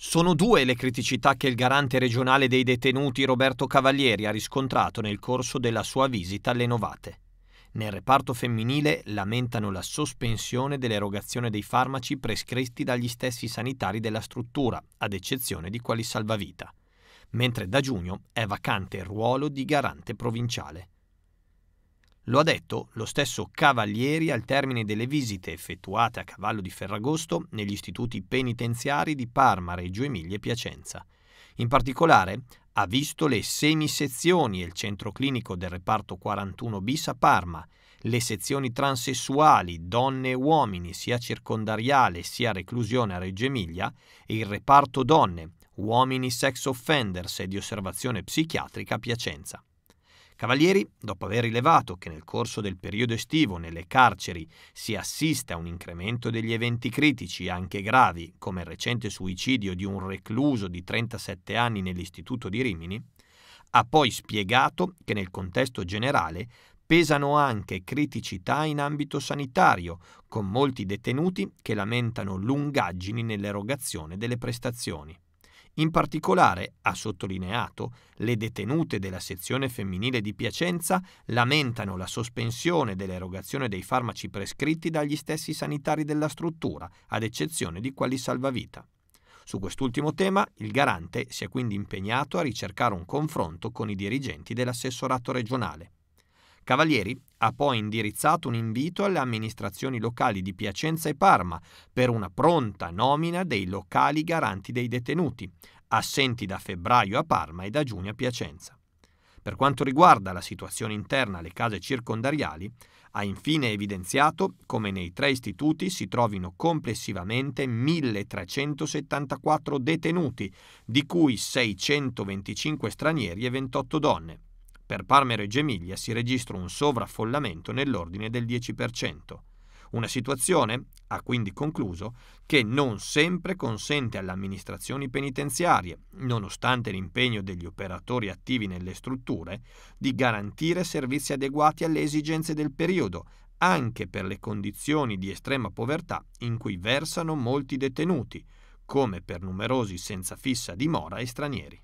Sono due le criticità che il garante regionale dei detenuti Roberto Cavalieri ha riscontrato nel corso della sua visita alle Novate. Nel reparto femminile lamentano la sospensione dell'erogazione dei farmaci prescritti dagli stessi sanitari della struttura, ad eccezione di quelli salvavita, mentre da giugno è vacante il ruolo di garante provinciale. Lo ha detto lo stesso Cavalieri al termine delle visite effettuate a cavallo di Ferragosto negli istituti penitenziari di Parma, Reggio Emilia e Piacenza. In particolare ha visto le semisezioni e il centro clinico del reparto 41 bis a Parma, le sezioni transessuali, donne e uomini, sia circondariale sia reclusione a Reggio Emilia, e il reparto donne, uomini sex offenders e di osservazione psichiatrica a Piacenza. Cavalieri, dopo aver rilevato che nel corso del periodo estivo nelle carceri si assiste a un incremento degli eventi critici anche gravi, come il recente suicidio di un recluso di 37 anni nell'istituto di Rimini, ha poi spiegato che nel contesto generale pesano anche criticità in ambito sanitario, con molti detenuti che lamentano lungaggini nell'erogazione delle prestazioni. In particolare, ha sottolineato, le detenute della sezione femminile di Piacenza lamentano la sospensione dell'erogazione dei farmaci prescritti dagli stessi sanitari della struttura, ad eccezione di quelli salvavita. Su quest'ultimo tema il garante si è quindi impegnato a ricercare un confronto con i dirigenti dell'assessorato regionale. Cavalieri ha poi indirizzato un invito alle amministrazioni locali di Piacenza e Parma per una pronta nomina dei locali garanti dei detenuti, assenti da febbraio a Parma e da giugno a Piacenza. Per quanto riguarda la situazione interna alle case circondariali, ha infine evidenziato come nei tre istituti si trovino complessivamente 1374 detenuti, di cui 625 stranieri e 28 donne. Per Parma e Reggio Emilia si registra un sovraffollamento nell'ordine del 10%. Una situazione, ha quindi concluso, che non sempre consente alle amministrazioni penitenziarie, nonostante l'impegno degli operatori attivi nelle strutture, di garantire servizi adeguati alle esigenze del periodo, anche per le condizioni di estrema povertà in cui versano molti detenuti, come per numerosi senza fissa dimora e stranieri.